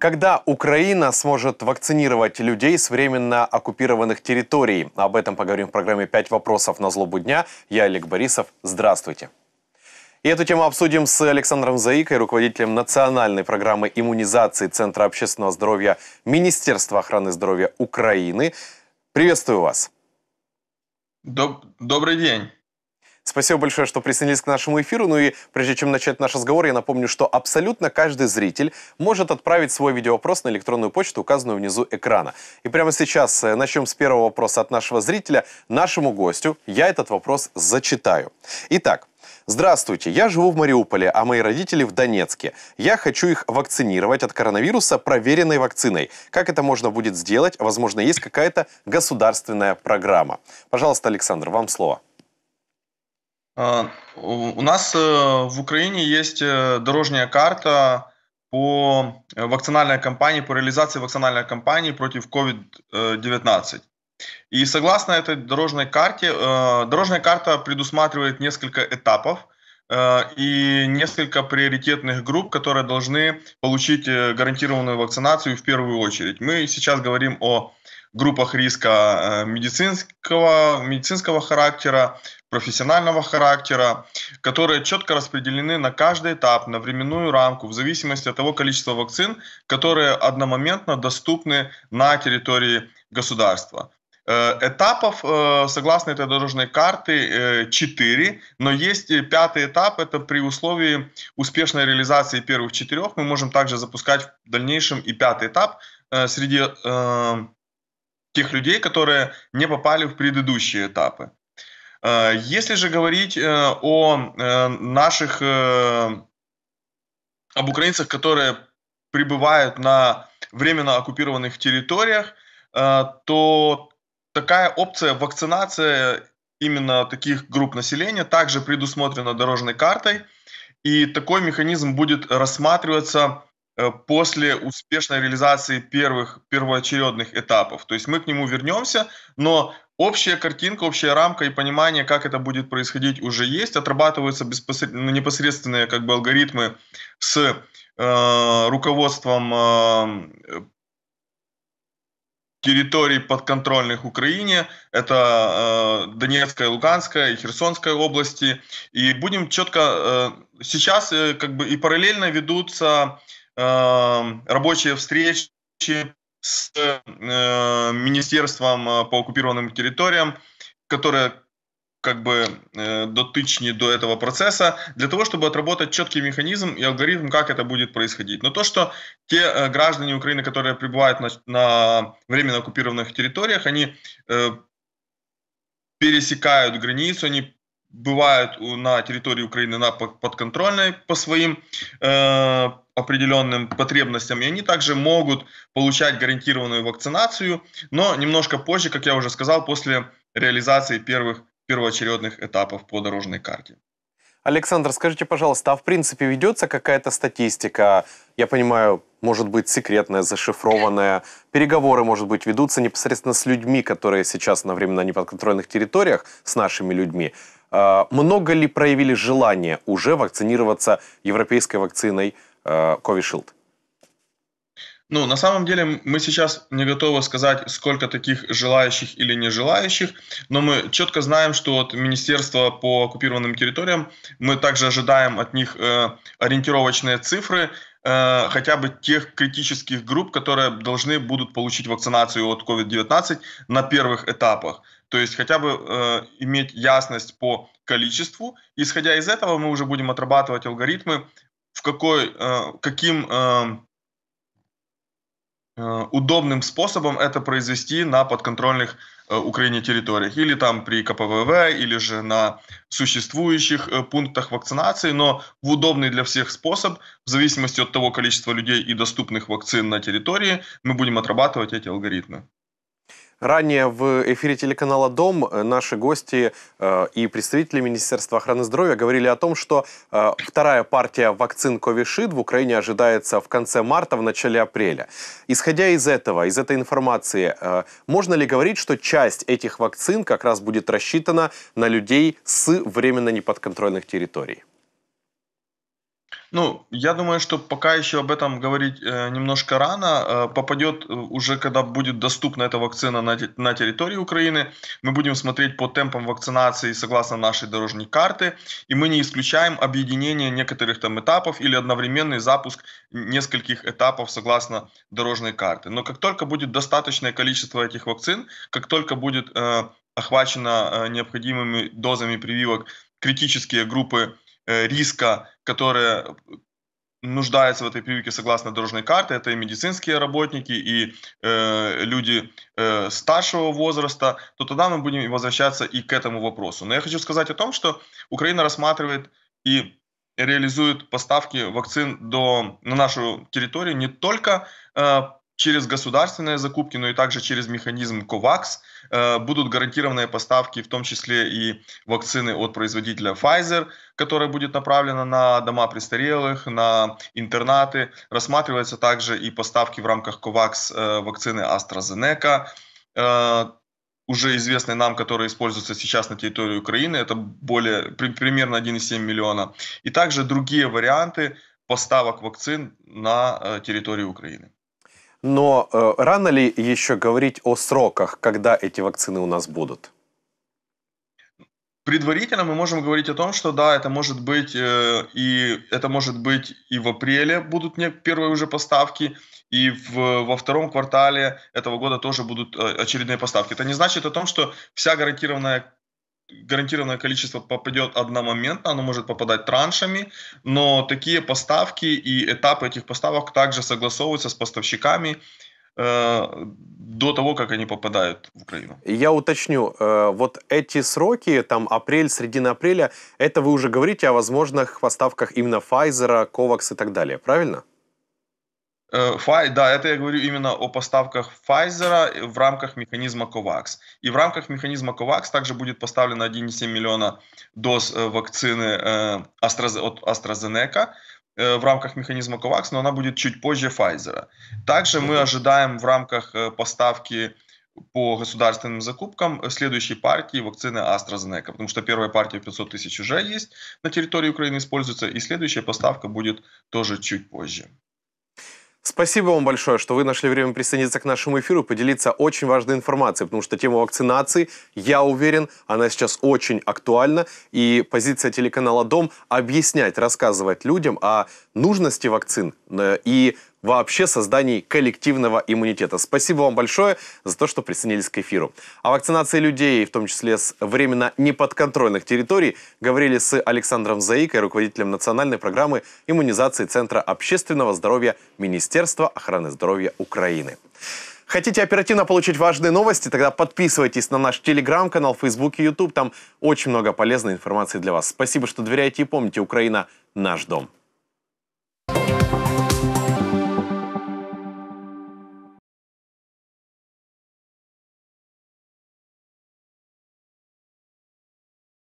Когда Украина сможет вакцинировать людей с временно оккупированных территорий? Об этом поговорим в программе «Пять вопросов на злобу дня». Я Олег Борисов. Здравствуйте. И эту тему обсудим с Александром Заикой, руководителем национальной программы иммунизации Центра общественного здоровья Министерства охраны здоровья Украины. Приветствую вас. Доб- добрый день. Спасибо большое, что присоединились к нашему эфиру. Ну и прежде чем начать наш разговор, я напомню, что абсолютно каждый зритель может отправить свой видеовопрос на электронную почту, указанную внизу экрана. И прямо сейчас э, начнем с первого вопроса от нашего зрителя, нашему гостю. Я этот вопрос зачитаю. Итак, Здравствуйте, я живу в Мариуполе, а мои родители в Донецке. Я хочу их вакцинировать от коронавируса проверенной вакциной. Как это можно будет сделать? Возможно, есть какая-то государственная программа. Пожалуйста, Александр, вам слово. Э, у нас э, в Украине есть э, дорожная карта по вакцинальной кампании, по реализации вакцинальной кампании против COVID-19. И согласно этой дорожной карте, дорожная карта предусматривает несколько этапов – Э, и несколько приоритетных групп, которые должны получить э, гарантированную вакцинацию в первую очередь. Мы сейчас говорим о группах риска э, медицинского, медицинского характера, профессионального характера, которые четко распределены на каждый этап, на временную рамку, в зависимости от того количества вакцин, которые одномоментно доступны на территории государства. Э, этапов, э, согласно этой дорожной карты, 4, э, но есть пятый этап, это при условии успешной реализации первых четырех, мы можем также запускать в дальнейшем и пятый этап среди тех людей, которые не попали в предыдущие этапы. Если же говорить о наших, об украинцах, которые пребывают на временно оккупированных территориях, то такая опция вакцинация именно таких групп населения также предусмотрена дорожной картой, и такой механизм будет рассматриваться э, после успешной реализации первых первоочередных этапов. То есть мы к нему вернемся, но общая картинка, общая рамка и понимание, как это будет происходить, уже есть. Отрабатываются ну, непосредственные как бы, алгоритмы с э, руководством э, территорий подконтрольных Украине, это э, Донецкая, Луганская и Херсонская области. И будем четко, э, сейчас э, как бы и параллельно ведутся э, рабочие встречи с э, Министерством э, по оккупированным территориям, которые как бы э, дотычнее до этого процесса, для того, чтобы отработать четкий механизм и алгоритм, как это будет происходить. Но то, что те э, граждане Украины, которые пребывают на, на временно оккупированных территориях, они э, пересекают границу, они бывают на территории Украины на подконтрольной по своим э, определенным потребностям, и они также могут получать гарантированную вакцинацию, но немножко позже, как я уже сказал, после реализации первых первоочередных этапов по дорожной карте. Александр, скажите, пожалуйста, а в принципе ведется какая-то статистика? Я понимаю, может быть, секретная, зашифрованная. Переговоры, может быть, ведутся непосредственно с людьми, которые сейчас на временно неподконтрольных территориях, с нашими людьми. А, много ли проявили желание уже вакцинироваться европейской вакциной а, covid Ковишилд? Ну, на самом деле мы сейчас не готовы сказать, сколько таких желающих или не желающих, но мы четко знаем, что от Министерства по оккупированным территориям мы также ожидаем от них э, ориентировочные цифры, э, хотя бы тех критических групп, которые должны будут получить вакцинацию от COVID-19 на первых этапах. То есть хотя бы э, иметь ясность по количеству. Исходя из этого мы уже будем отрабатывать алгоритмы, в какой, э, каким... Э, Э, удобным способом это произвести на подконтрольных э, Украине территориях, или там при КПВВ, или же на существующих э, пунктах вакцинации, но в удобный для всех способ, в зависимости от того количества людей и доступных вакцин на территории, мы будем отрабатывать эти алгоритмы. Ранее в эфире телеканала «Дом» наши гости э, и представители Министерства охраны здоровья говорили о том, что э, вторая партия вакцин Ковишид в Украине ожидается в конце марта, в начале апреля. Исходя из этого, из этой информации, э, можно ли говорить, что часть этих вакцин как раз будет рассчитана на людей с временно неподконтрольных территорий? Ну, я думаю, что пока еще об этом говорить э, немножко рано. Э, попадет э, уже, когда будет доступна эта вакцина на, на территории Украины. Мы будем смотреть по темпам вакцинации согласно нашей дорожной карты. И мы не исключаем объединение некоторых там этапов или одновременный запуск нескольких этапов согласно дорожной карты. Но как только будет достаточное количество этих вакцин, как только будет э, охвачено э, необходимыми дозами прививок критические группы Э, риска, которые нуждаются в этой прививке согласно дорожной карте, это и медицинские работники, и э, люди э, старшего возраста, то тогда мы будем возвращаться и к этому вопросу. Но я хочу сказать о том, что Украина рассматривает и реализует поставки вакцин до, на нашу территорию не только э, через государственные закупки, но и также через механизм COVAX э, будут гарантированные поставки, в том числе и вакцины от производителя Pfizer, которая будет направлена на дома престарелых, на интернаты. Рассматриваются также и поставки в рамках COVAX э, вакцины AstraZeneca, э, уже известный нам, который используется сейчас на территории Украины, это более при, примерно 1,7 миллиона, и также другие варианты поставок вакцин на территории Украины. Но э, рано ли еще говорить о сроках, когда эти вакцины у нас будут? Предварительно мы можем говорить о том, что да, это может быть э, и это может быть и в апреле будут не, первые уже поставки, и в, во втором квартале этого года тоже будут э, очередные поставки. Это не значит о том, что вся гарантированная гарантированное количество попадет одномоментно, оно может попадать траншами, но такие поставки и этапы этих поставок также согласовываются с поставщиками э, до того, как они попадают в Украину. Я уточню, э, вот эти сроки, там апрель, середина апреля, это вы уже говорите о возможных поставках именно Pfizer, COVAX и так далее, правильно? Э, Фай, да, это я говорю именно о поставках Pfizer в рамках механизма COVAX. И в рамках механизма COVAX также будет поставлено 1,7 миллиона доз э, вакцины э, от AstraZeneca в рамках механизма COVAX, но она будет чуть позже Pfizer. Также мы ожидаем в рамках поставки по государственным закупкам следующей партии вакцины AstraZeneca, потому что первая партия 500 тысяч уже есть на территории Украины используется, и следующая поставка будет тоже чуть позже. Спасибо вам большое, что вы нашли время присоединиться к нашему эфиру поделиться очень важной информацией, потому что тема вакцинации, я уверен, она сейчас очень актуальна, и позиция телеканала «Дом» объяснять, рассказывать людям о нужности вакцин э, и вообще создании коллективного иммунитета. Спасибо вам большое за то, что присоединились к эфиру. О вакцинации людей, в том числе с временно неподконтрольных территорий, говорили с Александром Заикой, руководителем национальной программы иммунизации Центра общественного здоровья Министерства охраны здоровья Украины. Хотите оперативно получить важные новости? Тогда подписывайтесь на наш телеграм-канал, фейсбук и ютуб. Там очень много полезной информации для вас. Спасибо, что доверяете и помните, Украина – наш дом.